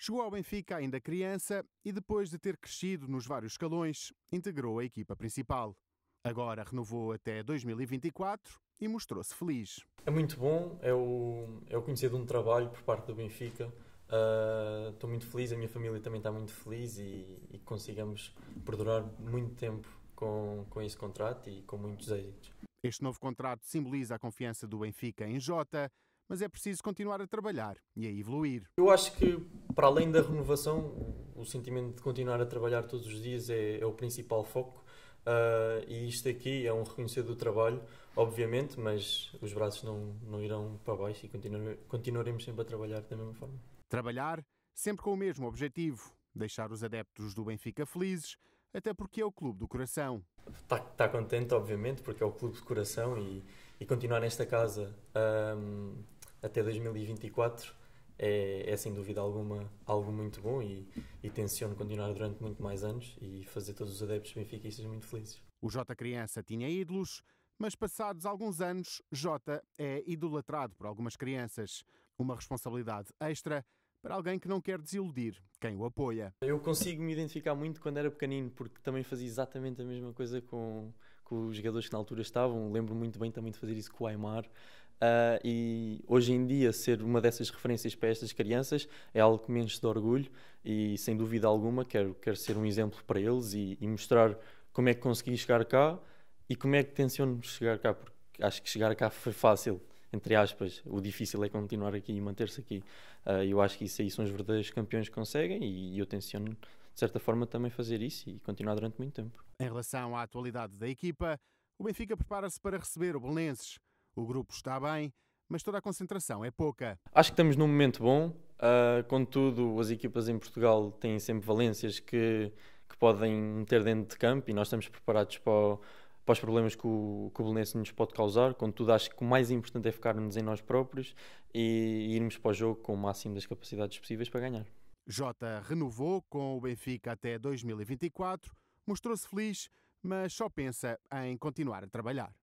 Chegou ao Benfica ainda criança e, depois de ter crescido nos vários escalões, integrou a equipa principal. Agora renovou até 2024 e mostrou-se feliz. É muito bom, é o é conhecido de um trabalho por parte do Benfica. Uh, estou muito feliz, a minha família também está muito feliz e, e consigamos perdurar muito tempo com, com esse contrato e com muitos êxitos. Este novo contrato simboliza a confiança do Benfica em Jota, mas é preciso continuar a trabalhar e a evoluir. Eu acho que, para além da renovação, o sentimento de continuar a trabalhar todos os dias é, é o principal foco. Uh, e isto aqui é um reconhecer do trabalho, obviamente, mas os braços não, não irão para baixo e continuaremos sempre a trabalhar da mesma forma. Trabalhar sempre com o mesmo objetivo: deixar os adeptos do Benfica felizes, até porque é o clube do coração. Está tá contente, obviamente, porque é o clube do coração e, e continuar nesta casa. Ah, até 2024 é, é sem dúvida alguma algo muito bom e, e tenciono continuar durante muito mais anos e fazer todos os adeptos benfiquistas muito felizes. O J Criança tinha ídolos, mas passados alguns anos, J é idolatrado por algumas crianças. Uma responsabilidade extra para alguém que não quer desiludir quem o apoia. Eu consigo me identificar muito quando era pequenino, porque também fazia exatamente a mesma coisa com, com os jogadores que na altura estavam. Lembro muito bem também de fazer isso com o Aymar, Uh, e hoje em dia ser uma dessas referências para estas crianças é algo que me enche de orgulho e sem dúvida alguma quero, quero ser um exemplo para eles e, e mostrar como é que consegui chegar cá e como é que tenciono chegar cá, porque acho que chegar cá foi fácil, entre aspas, o difícil é continuar aqui e manter-se aqui. Uh, eu acho que isso aí são os verdadeiros campeões que conseguem e, e eu tenciono de certa forma também fazer isso e continuar durante muito tempo. Em relação à atualidade da equipa, o Benfica prepara-se para receber o Belenenses o grupo está bem, mas toda a concentração é pouca. Acho que estamos num momento bom, uh, contudo, as equipas em Portugal têm sempre valências que, que podem meter dentro de campo e nós estamos preparados para, o, para os problemas que o, que o Belenense nos pode causar. Contudo, acho que o mais importante é ficarmos em nós próprios e, e irmos para o jogo com o máximo das capacidades possíveis para ganhar. Jota renovou com o Benfica até 2024, mostrou-se feliz, mas só pensa em continuar a trabalhar.